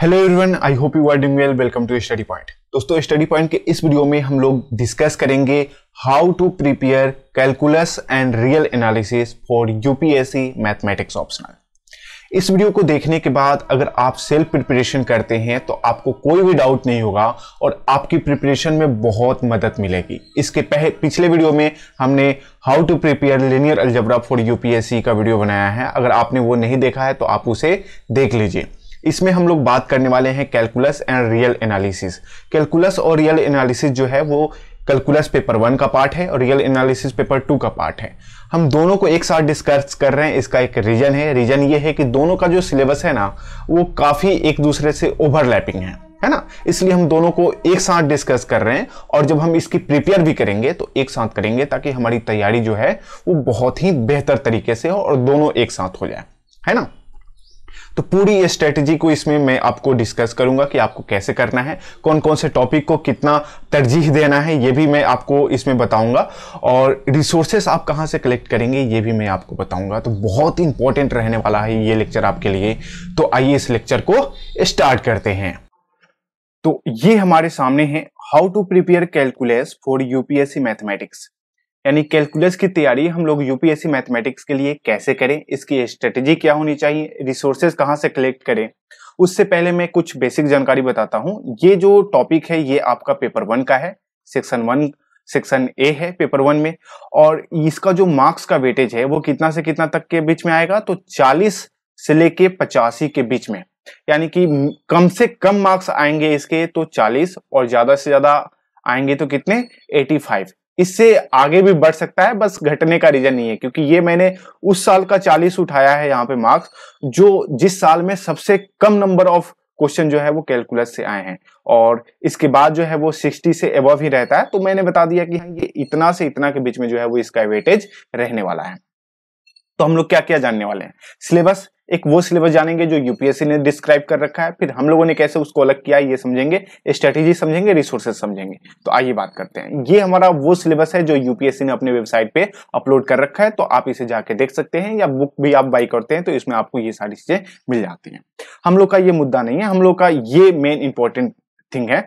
hello everyone I hope you are doing well welcome to study point दोस्तों study point के इस video में हम लोग डिस्कस करेंगे how to prepare calculus and real analysis for UPSC mathematics optional इस video को देखने के बाद अगर आप सेल्फ प्रिपरेशन करते हैं तो आपको कोई भी डाउट नहीं होगा और आपकी प्रिपरेशन में बहुत मदद मिलेगी इसके पहले पिछले वीडियो में हमने how to prepare linear algebra for UPSC का वीडियो बनाया है अगर आपने वो नहीं देखा है तो आप उसे देख लीजिए इसमें हम लोग बात करने वाले हैं calculus and real analysis calculus और रियल एनालिसिस जो है वो कैलकुलस पेपर वन का पार्ट है और रियल एनालिसिस पेपर टू का पार्ट है हम दोनों को एक साथ डिस्कस कर रहे हैं इसका एक रीजन है रीजन ये है कि दोनों का जो सिलेबस है ना वो काफ़ी एक दूसरे से ओवरलैपिंग है है ना इसलिए हम दोनों को एक साथ डिस्कस कर रहे हैं और जब हम इसकी प्रिपेयर भी करेंगे तो एक साथ करेंगे ताकि हमारी तैयारी जो है वो बहुत ही बेहतर तरीके से हो और दोनों एक साथ हो जाए है ना तो पूरी स्ट्रेटजी को इसमें मैं आपको डिस्कस करूंगा कि आपको कैसे करना है कौन कौन से टॉपिक को कितना तरजीह देना है ये भी मैं आपको इसमें बताऊंगा और रिसोर्सेस आप कहाँ से कलेक्ट करेंगे ये भी मैं आपको बताऊंगा तो बहुत इंपॉर्टेंट रहने वाला है ये लेक्चर आपके लिए तो आइए इस लेक्चर को स्टार्ट करते हैं तो ये हमारे सामने है how to prepare calculus for UPSC mathematics यानी कैलकुलस की तैयारी हम लोग यूपीएससी मैथमेटिक्स के लिए कैसे करें इसकी स्ट्रेटेजी क्या होनी चाहिए रिसोर्सेज कहाँ से कलेक्ट करें उससे पहले मैं कुछ बेसिक जानकारी बताता हूँ ये जो टॉपिक है ये आपका पेपर वन का है सेक्शन वन सेक्शन ए है पेपर वन में और इसका जो मार्क्स का वेटेज है वो कितना से कितना तक के बीच में आएगा तो 40 से लेके पचासी के बीच में यानी कि कम से कम मार्क्स आएंगे इसके तो 40 और ज्यादा से ज्यादा आएंगे तो कितने 85 इससे आगे भी बढ़ सकता है बस घटने का रीजन नहीं है क्योंकि ये मैंने उस साल का चालीस उठाया है यहाँ पे मार्क्स जो जिस साल में सबसे कम नंबर ऑफ क्वेश्चन जो है वो कैलकुलस से आए हैं और इसके बाद जो है वो 60 से अबव ही रहता है तो मैंने बता दिया कि हाँ ये इतना से इतना के बीच में जो है वो इसका वेटेज रहने वाला है तो हम लोग क्या क्या जानने वाले हैं सिलेबस एक वो सिलेबस जानेंगे जो यूपीएससी ने डिस्क्राइब कर रखा है फिर हम लोगों ने कैसे उसको अलग किया ये समझेंगे स्ट्रेटेजी समझेंगे रिसोर्सेज समझेंगे तो आइए बात करते हैं ये हमारा वो सिलेबस है जो यूपीएससी ने अपने वेबसाइट पे अपलोड कर रखा है तो आप इसे जाके देख सकते हैं या बुक भी आप बाई करते हैं तो इसमें आपको ये सारी चीजें मिल जाती है हम लोग का ये मुद्दा नहीं है हम लोग का ये मेन इंपॉर्टेंट थिंग है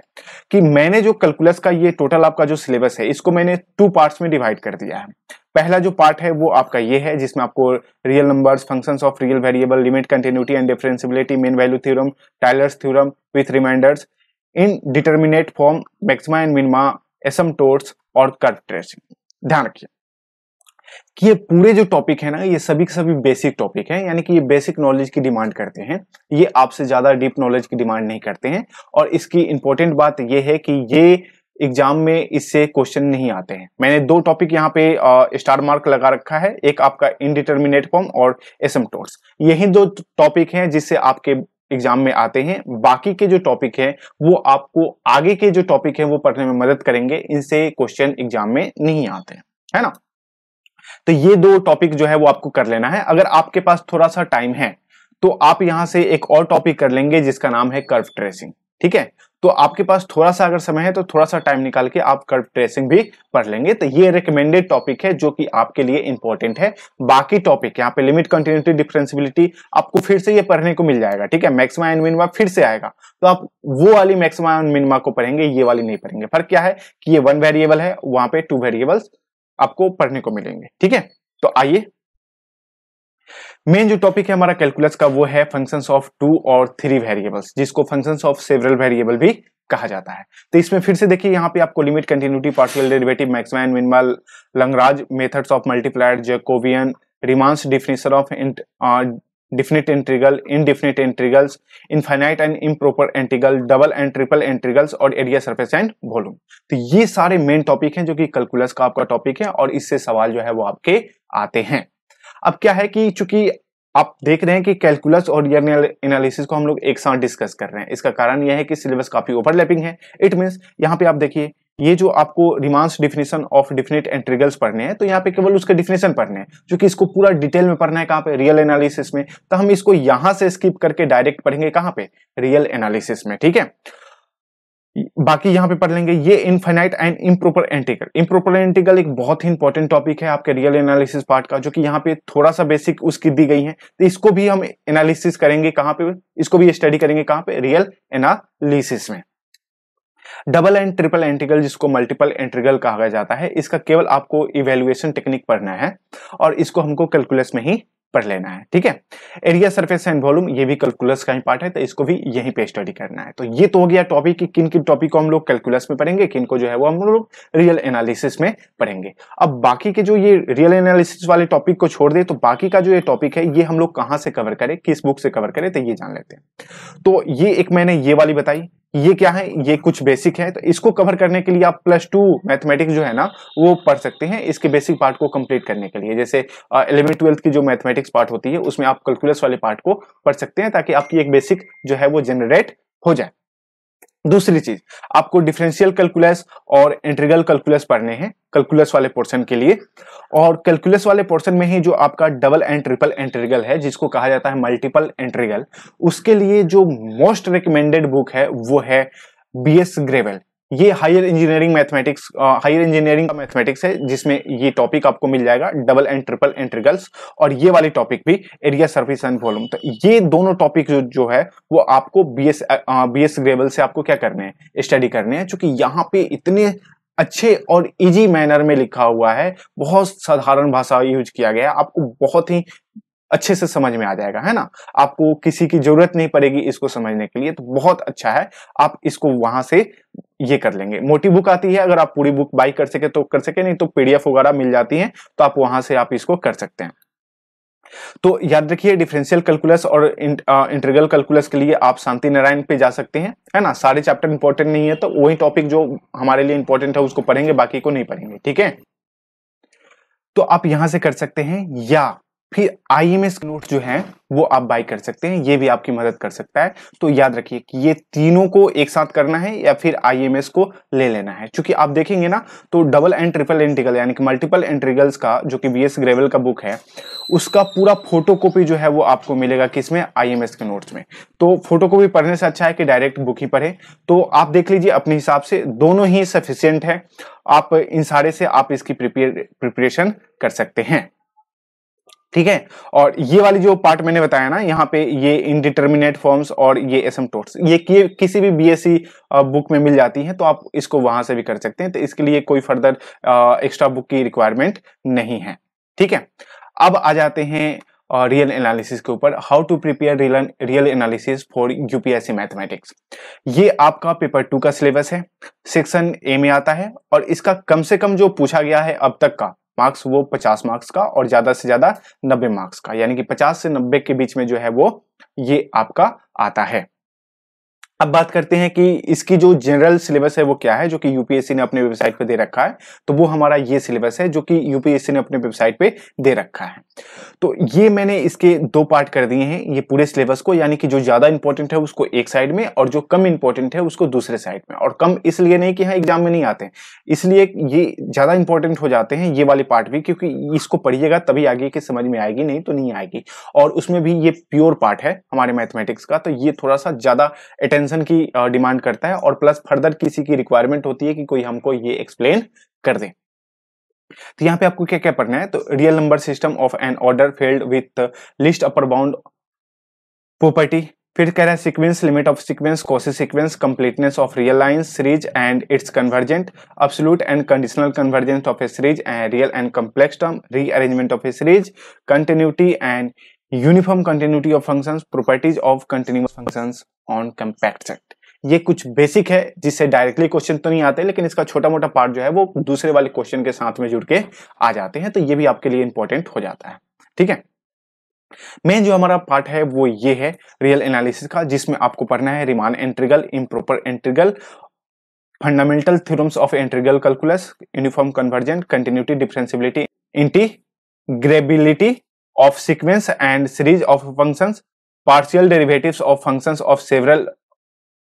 कि मैंने जो कैलकुलस का ये टोटल आपका जो सिलेबस है इसको मैंने टू पार्ट में डिवाइड कर दिया है पहला जो पार्ट है वो आपका ये है जिसमें आपको real numbers functions of real variable limit continuity and differentiability mean value theorem Taylor's theorem with remainders indeterminate form maxima and minima asymptotes और कट ट्रेसिंग ध्यान रखिए कि ये पूरे जो टॉपिक है ना ये सभी के सभी बेसिक टॉपिक है यानी कि ये बेसिक नॉलेज की डिमांड करते हैं ये आपसे ज्यादा डीप नॉलेज की डिमांड नहीं करते हैं और इसकी इंपॉर्टेंट बात ये है कि ये एग्जाम में इससे क्वेश्चन नहीं आते हैं मैंने दो टॉपिक यहाँ पे स्टार मार्क लगा रखा है एक आपका इनडिटर्मिनेट फॉर्म और टोर्स यही दो टॉपिक हैं जिससे आपके एग्जाम में आते हैं बाकी के जो टॉपिक हैं वो आपको आगे के जो टॉपिक हैं वो पढ़ने में मदद करेंगे इनसे क्वेश्चन एग्जाम में नहीं आते हैं है ना तो ये दो टॉपिक जो है वो आपको कर लेना है अगर आपके पास थोड़ा सा टाइम है तो आप यहां से एक और टॉपिक कर लेंगे जिसका नाम है कर्व ट्रेसिंग ठीक है तो आपके पास थोड़ा सा अगर समय है तो थोड़ा सा टाइम निकाल के आप कर्व ट्रेसिंग भी पढ़ लेंगे तो ये रिकमेंडेड टॉपिक है जो कि आपके लिए इंपॉर्टेंट है बाकी टॉपिक यहाँ पे लिमिट कंटिन्यूटी डिफरेंसिबिलिटी आपको फिर से ये पढ़ने को मिल जाएगा ठीक है मैक्सिमा एंड मिनिमा फिर से आएगा तो आप वो वाली मैक्सिमा एंड मिनिमा को पढ़ेंगे ये वाली नहीं पढ़ेंगे फर्क क्या है कि ये वन वेरिएबल है वहां पे टू वेरिएबल्स आपको पढ़ने को मिलेंगे ठीक है तो आइए मेन जो टॉपिक है हमारा कैलकुलस का वो है फंक्शंस ऑफ टू और थ्री वेरिएबल्स जिसको फंक्शंस ऑफ सेवरल वेरिएबल भी कहा जाता है तो इसमें फिर से देखिए यहाँ पे आपको limit continuity partial derivative maxima minimal Lagrange methods of multiplier Jacobian Riemann's definition of definite integral indefinite integrals infinite and improper integral double and triple integrals और एरिया सर्फेस एंड वॉल्यूम तो ये सारे मेन टॉपिक हैं जो कि calculus का आपका topic है और इससे सवाल जो है वो आपके आते हैं अब क्या है कि चूंकि आप देख रहे हैं कि कैलकुलस और ईयर एनालिसिस को हम लोग एक साथ डिस्कस कर रहे हैं इसका कारण यह है कि सिलेबस काफी ओवरलैपिंग है इट मीन यहाँ पे आप देखिए ये जो आपको Riemann's definition of definite integrals पढ़ने हैं तो यहाँ पे केवल उसके डिफिनेशन पढ़ने हैं क्योंकि इसको पूरा डिटेल में पढ़ना है कहाँ पे रियल एनालिसिस में तो हम इसको यहां से स्किप करके डायरेक्ट पढ़ेंगे कहाँ पे रियल एनालिसिस में ठीक है बाकी यहाँ पे पढ़ लेंगे ये infinite and improper integral improper integral एक बहुत ही इंपॉर्टेंट टॉपिक है आपके रियल एनालिसिस पार्ट का जो कि यहाँ पे थोड़ा सा बेसिक उसकी दी गई है तो इसको भी हम एनालिसिस करेंगे कहाँ पे इसको भी स्टडी करेंगे कहाँ पे रियल एनालिसिस में डबल एंड ट्रिपल एंटीगल जिसको मल्टीपल एंटीगल कहा जाता है इसका केवल आपको इवेल्युएशन टेक्निक पढ़ना है और इसको हमको कैलकुलस में ही पढ़ लेना है ठीक है एरिया सरफेस एंड वॉल्यूम ये भी कैलकुलस का ही पार्ट है तो इसको भी यहीं पे स्टडी करना है तो ये तो हो गया टॉपिक कि किन किन टॉपिक को हम लोग कैलकुलस में पढ़ेंगे किन को जो है वो हम लोग रियल एनालिसिस में पढ़ेंगे अब बाकी के जो ये रियल एनालिसिस वाले टॉपिक को छोड़ दे तो बाकी का जो ये टॉपिक है ये हम लोग कहां से कवर करें किस बुक से कवर करें तो ये जान लेते हैं तो ये एक मैंने ये वाली बताई ये क्या है ये कुछ बेसिक है तो इसको कवर करने के लिए आप प्लस टू मैथमेटिक्स जो है ना वो पढ़ सकते हैं इसके बेसिक पार्ट को कंप्लीट करने के लिए जैसे इलेवन ट्वेल्थ की जो मैथमेटिक्स पार्ट होती है उसमें आप कैलकुलस वाले पार्ट को पढ़ सकते हैं ताकि आपकी एक बेसिक जो है वो जनरेट हो जाए दूसरी चीज आपको डिफरेंशियल कैलकुलस और इंटीग्रल कैलकुलस पढ़ने हैं कैलकुलस वाले पोर्शन के लिए और कैलकुलस वाले पोर्शन में ही जो आपका डबल एंड ट्रिपल इंटीग्रल है जिसको कहा जाता है मल्टीपल इंटीग्रल उसके लिए जो मोस्ट रिकमेंडेड बुक है वो है बी एस ग्रेवल ये higher engineering mathematics higher engineering का मैथमेटिक्स है जिसमें ये टॉपिक आपको मिल जाएगा डबल एंड ट्रिपल इंटीग्रल्स और ये वाली टॉपिक भी एरिया सर्फिस एंड वॉल्यूम तो ये दोनों टॉपिक जो जो है वो आपको B S B S Grewal से आपको क्या करने हैं स्टडी करने हैं चूंकि यहाँ पे इतने अच्छे और इजी मैनर में लिखा हुआ है बहुत साधारण भाषा यूज किया गया है आपको बहुत ही अच्छे से समझ में आ जाएगा है ना आपको किसी की जरूरत नहीं पड़ेगी इसको समझने के लिए तो बहुत अच्छा है आप इसको वहां से ये कर लेंगे मोटी बुक आती है अगर आप पूरी बुक बाई कर सके तो कर सके नहीं तो पीडीएफ वगैरह मिल जाती है तो आप वहां से आप इसको कर सकते हैं तो याद रखिए डिफरेंशियल कैलकुलस और इंटरगल कैलकुलस के लिए आप शांति नारायण पे जा सकते हैं है ना सारे चैप्टर इंपॉर्टेंट नहीं है तो वही टॉपिक जो हमारे लिए इंपॉर्टेंट है उसको पढ़ेंगे बाकी को नहीं पढ़ेंगे ठीक है तो आप यहां से कर सकते हैं या फिर आई एम एस नोट जो है वो आप बाय कर सकते हैं ये भी आपकी मदद कर सकता है तो याद रखिए कि ये तीनों को एक साथ करना है या फिर आई को ले लेना है चूंकि आप देखेंगे ना तो डबल एंड ट्रिपल इंटीगल यानी कि मल्टीपल इंटीगल्स का जो कि बी एस ग्रेवल का बुक है उसका पूरा फोटोकॉपी जो है वो आपको मिलेगा किसमें आई के नोट्स में तो फोटोकॉपी पढ़ने से अच्छा है कि डायरेक्ट बुक ही पढ़े तो आप देख लीजिए अपने हिसाब से दोनों ही सफिशियंट है आप इन सारे से आप इसकी प्रिपेयर प्रिपरेशन कर सकते हैं ठीक है और ये वाली जो पार्ट मैंने बताया ना यहाँ पे ये इनडिटर्मिनेट फॉर्म्स और ये एस ये किसी भी बी बुक में मिल जाती है तो आप इसको वहां से भी कर सकते हैं तो इसके लिए कोई फर्दर एक्स्ट्रा बुक की रिक्वायरमेंट नहीं है ठीक है अब आ जाते हैं रियल एनालिसिस के ऊपर how to prepare real real analysis for UPSC mathematics ये आपका पेपर टू का सिलेबस है सेक्शन ए में आता है और इसका कम से कम जो पूछा गया है अब तक का मार्क्स वो 50 मार्क्स का और ज़्यादा से ज़्यादा 90 मार्क्स का यानी कि 50 से 90 के बीच में जो है वो ये आपका आता है अब बात करते हैं कि इसकी जो जनरल सिलेबस है वो क्या है जो कि यूपीएससी ने अपने वेबसाइट पे दे रखा है तो वो हमारा ये सिलेबस है जो कि यूपीएससी ने अपने वेबसाइट पे दे रखा है तो ये मैंने इसके दो पार्ट कर दिए हैं ये पूरे सिलेबस को यानी कि जो ज़्यादा इंपॉर्टेंट है उसको एक साइड में और जो कम इंपॉर्टेंट है उसको दूसरे साइड में और कम इसलिए नहीं कि हाँ एग्जाम में नहीं आते इसलिए ये ज़्यादा इंपॉर्टेंट हो जाते हैं ये वाले पार्ट भी क्योंकि इसको पढ़िएगा तभी आगे की समझ में आएगी नहीं तो नहीं आएगी और उसमें भी ये प्योर पार्ट है हमारे मैथमेटिक्स का तो ये थोड़ा सा ज़्यादा अटेंस एक्सटेंशन की डिमांड करता है और प्लस फर्दर किसी की रिक्वायरमेंट होती है कि कोई हमको ये एक्सप्लेन कर दे तो यहाँ पे आपको क्या क्या पढ़ना है तो real number system of an ordered field with least upper bound property फिर कह रहे हैं sequence limit of sequence Cauchy sequence completeness of real line series and its convergent absolute and conditional convergence of a series and real and complex term rearrangement of a series continuity and uniform continuity of functions properties of continuous functions on compact set ये कुछ basic है जिससे directly question तो नहीं आते लेकिन इसका छोटा मोटा पार्ट जो है वो दूसरे वाले क्वेश्चन के साथ में जुड़ के आ जाते हैं तो ये भी आपके लिए इंपॉर्टेंट हो जाता है ठीक है मेन जो हमारा पार्ट है वो ये है रियल एनालिसिस का जिसमें आपको पढ़ना है Riemann integral proper integral fundamental theorems of integral calculus uniform convergent continuity differentiability integrability of sequence and series of functions partial derivatives of functions of several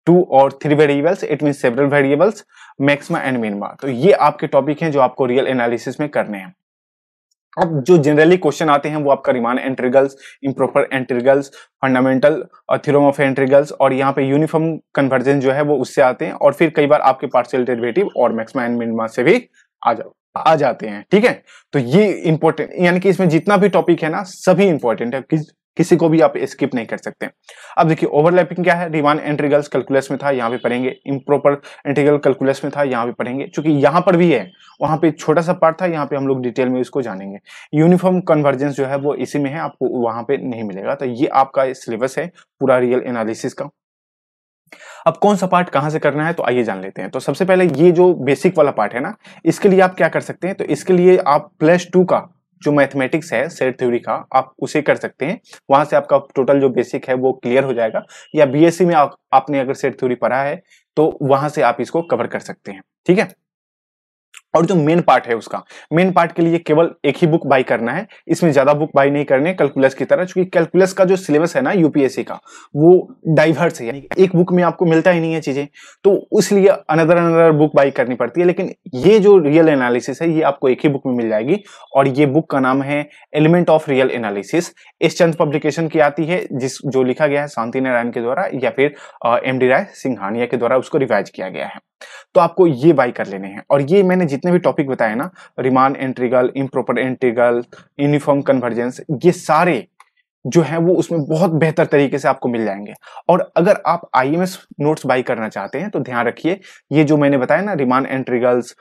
two और three variables it mean several variables maxima and minima तो ये आपके topic हैं जो आपको real analysis में करने हैं अब जो जनरली क्वेश्चन आते हैं वो आपका Riemann integrals improper integrals fundamental theorem of integrals और यहाँ पे यूनिफॉर्म कन्वर्जेंस जो है वो उससे आते हैं और फिर कई बार आपके पार्शियल डेरिवेटिव और मैक्सिमा एंड मिनिमा से भी आ जाओ आ जाते हैं ठीक है तो ये इंपॉर्टेंट यानी कि इसमें जितना भी टॉपिक है ना सभी इंपॉर्टेंट है कि, किसी को भी आप स्किप नहीं कर सकते अब देखिए ओवरलैपिंग क्या है रिवान एंट्रीगल्स कैलकुलस में था यहाँ पे पढ़ेंगे इम्प्रोपर एंट्रीगल कैलकुलस में था यहाँ पे पढ़ेंगे चूंकि यहाँ पर भी है वहां पे छोटा सा पार्ट था यहाँ पे हम लोग डिटेल में इसको जानेंगे यूनिफॉर्म कन्वर्जेंस जो है वो इसी में है आपको वहां पर नहीं मिलेगा तो ये आपका सिलेबस है पूरा रियल एनालिसिस का अब कौन सा पार्ट कहां से करना है तो आइए जान लेते हैं तो सबसे पहले ये जो बेसिक वाला पार्ट है ना इसके लिए आप क्या कर सकते हैं तो इसके लिए आप प्लस टू का जो मैथमेटिक्स है सेट थ्योरी का आप उसे कर सकते हैं वहां से आपका टोटल जो बेसिक है वो क्लियर हो जाएगा या बीएससी e में आप, आपने अगर सेट थ्योरी पढ़ा है तो वहां से आप इसको कवर कर सकते हैं ठीक है और जो मेन पार्ट है उसका मेन पार्ट के लिए केवल एक ही बुक बाई करना है इसमें ज्यादा बुक बाई नहीं करने कैलकुलस की तरह क्योंकि कैलकुलस का जो सिलेबस है ना यूपीएससी का वो डाइवर्स है एक बुक में आपको मिलता ही नहीं है चीजें तो इसलिए अनदर अनदर बुक बाई करनी पड़ती है लेकिन ये जो रियल एनालिसिस है ये आपको एक ही बुक में मिल जाएगी और ये बुक का नाम है एलिमेंट ऑफ रियल एनालिसिस इस चंद पब्लिकेशन की आती है जिस जो लिखा गया है शांति नारायण के द्वारा या फिर एम डी राय सिंघानिया के द्वारा उसको रिवाइज किया गया है तो आपको ये बाई कर लेने हैं और ये मैंने जितने भी टॉपिक बताए ना Riemann integral improper integral uniform convergence ये सारे जो है वो उसमें बहुत बेहतर तरीके से आपको मिल जाएंगे और अगर आप आई नोट्स बाई करना चाहते हैं तो ध्यान रखिए ये जो मैंने बताया ना रिमांड एंट्रीगल्स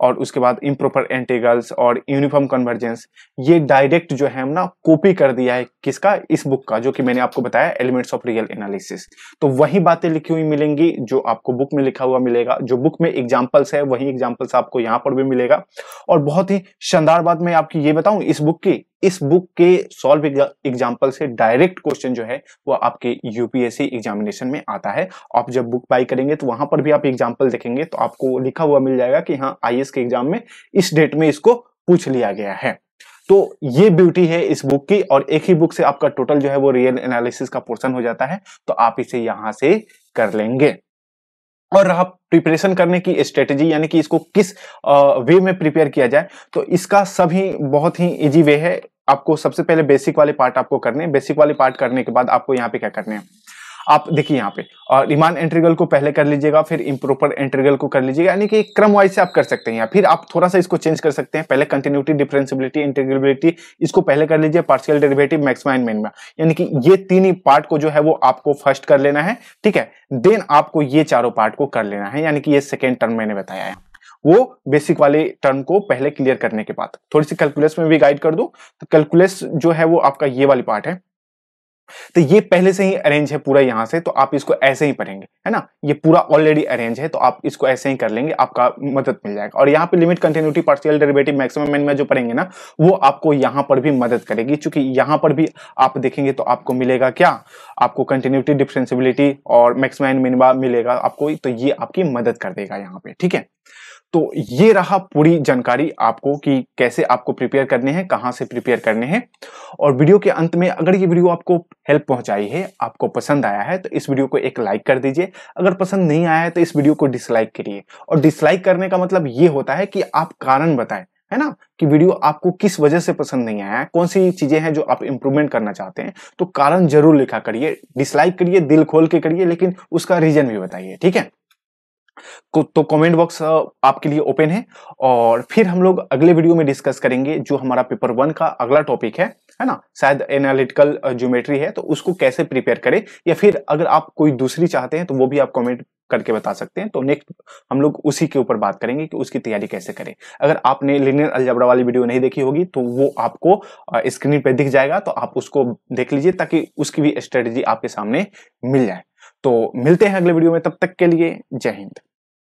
और उसके बाद इम्प्रोपर एंटीगल्स और यूनिफॉर्म कन्वर्जेंस ये डायरेक्ट जो है ना कॉपी कर दिया है किसका इस बुक का जो कि मैंने आपको बताया एलिमेंट्स ऑफ रियल एनालिसिस तो वही बातें लिखी हुई मिलेंगी जो आपको बुक में लिखा हुआ मिलेगा जो बुक में एग्जाम्पल्स है वही एग्जाम्पल्स आपको यहाँ पर भी मिलेगा और बहुत ही शानदार बात मैं आपकी ये बताऊँ इस बुक की इस बुक के सॉल्व एग्जाम्पल से डायरेक्ट क्वेश्चन जो है वो आपके यूपीएससी एग्जामिनेशन में आता है आप जब बुक बाई करेंगे तो वहां पर भी आप एग्जाम्पल देखेंगे तो आपको लिखा हुआ मिल जाएगा कि हाँ आई के एग्जाम में इस डेट में इसको पूछ लिया गया है तो ये ब्यूटी है इस बुक की और एक ही बुक से आपका टोटल जो है वो रियल एनालिसिस का पोर्शन हो जाता है तो आप इसे यहां से कर लेंगे और रहा प्रिपरेशन करने की स्ट्रेटेजी यानी कि इसको किस वे में प्रिपेयर किया जाए तो इसका सभी बहुत ही इजी वे है आपको सबसे पहले बेसिक वाले पार्ट आपको करने बेसिक वाले पार्ट करने के बाद आपको यहाँ पे क्या करने हैं आप देखिए यहाँ पे और रिमान एंट्रीगल को पहले कर लीजिएगा फिर इम्प्रोपर एंट्रीगल को कर लीजिएगा यानी कि क्रम वाइज से आप कर सकते हैं फिर आप थोड़ा सा इसको चेंज कर सकते हैं पहले कंटिन्यूटी डिफ्रेंसिबिलिटी इंटीग्रेबिलिटी इसको पहले कर लीजिए partial derivative maxima and minima यानी कि ये तीन ही पार्ट को जो है वो आपको फर्स्ट कर लेना है ठीक है देन आपको ये चारों पार्ट को कर लेना है यानी कि ये सेकेंड टर्म मैंने बताया है वो बेसिक वाले टर्म को पहले क्लियर करने के बाद थोड़ी सी कैलकुलस में भी गाइड कर दूं तो कैलकुलस जो है वो आपका ये वाली पार्ट है तो ये पहले से ही अरेंज है पूरा यहाँ से तो आप इसको ऐसे ही पढ़ेंगे है ना ये पूरा ऑलरेडी अरेंज है तो आप इसको ऐसे ही कर लेंगे आपका मदद मिल जाएगा और यहाँ पे limit continuity partial derivative maximum में जो पढ़ेंगे ना वो आपको यहाँ पर भी मदद करेगी चूंकि यहाँ पर भी आप देखेंगे तो आपको मिलेगा क्या आपको कंटिन्यूटी डिफ्रेंसिबिलिटी और मैक्सिमम मिनिमा मिलेगा आपको तो ये आपकी मदद कर देगा यहाँ पे ठीक है तो ये रहा पूरी जानकारी आपको कि कैसे आपको प्रिपेयर करने हैं कहां से प्रिपेयर करने हैं और वीडियो के अंत में अगर ये वीडियो आपको हेल्प पहुंचाई है आपको पसंद आया है तो इस वीडियो को एक लाइक कर दीजिए अगर पसंद नहीं आया है तो इस वीडियो को डिसलाइक करिए और डिसलाइक करने का मतलब ये होता है कि आप कारण बताएं है ना कि वीडियो आपको किस वजह से पसंद नहीं आया है कौन सी चीजें हैं जो आप इंप्रूवमेंट करना चाहते हैं तो कारण जरूर लिखा करिए डिसलाइक करिए दिल खोल के करिए लेकिन उसका रीजन भी बताइए ठीक है तो कमेंट बॉक्स आपके लिए ओपन है और फिर हम लोग अगले वीडियो में डिस्कस करेंगे जो हमारा पेपर वन का अगला टॉपिक है है ना शायद एनालिटिकल ज्योमेट्री है तो उसको कैसे प्रिपेयर करें या फिर अगर आप कोई दूसरी चाहते हैं तो वो भी आप कमेंट करके बता सकते हैं तो नेक्स्ट हम लोग उसी के ऊपर बात करेंगे कि उसकी तैयारी कैसे करें अगर आपने लिनियर अलजबरा वाली वीडियो नहीं देखी होगी तो वो आपको स्क्रीन पर दिख जाएगा तो आप उसको देख लीजिए ताकि उसकी भी स्ट्रेटेजी आपके सामने मिल जाए तो मिलते हैं अगले वीडियो में तब तक के लिए जय हिंद